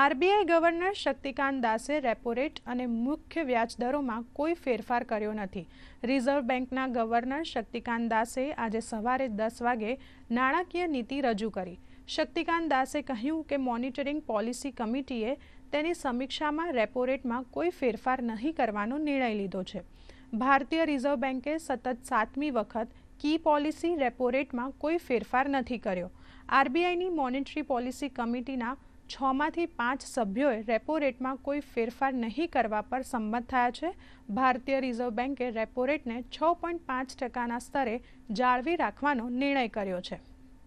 RBI governor Shaktikanta દાસે repo rate અને મુખ્ય વ્યાજદરોમાં કોઈ ફેરફાર કર્યો નથી રિઝર્વ બેંકના ગવર્નર શક્તિકાંત દાસે આજે સવારે દસ વાગે નાણાકીય નીતિ રજૂ કરી શક્તિકાંત દાસે કહ્યું કે મોનિટરિંગ પોલિસી કમિટીએ તેની સમીક્ષામાં રેપો રેટમાં કોઈ ફેરફાર નહીં કરવાનો નિર્ણય લીધો છે ભારતીય રિઝર્વ બેંકે સતત સાતમી વખત કી પોલિસી રેપો રેટમાં કોઈ ફેરફાર નથી કર્યો આરબીઆઈની મોનિટરી પોલિસી કમિટીના છમાંથી પાંચ સભ્યોએ રેપો રેટમાં કોઈ ફેરફાર નહીં કરવા પર સંમત થયા છે ભારતીય રિઝર્વ બેન્કે રેપો રેટને છ પોઈન્ટ પાંચ ટકાના સ્તરે જાળવી રાખવાનો નિર્ણય કર્યો છે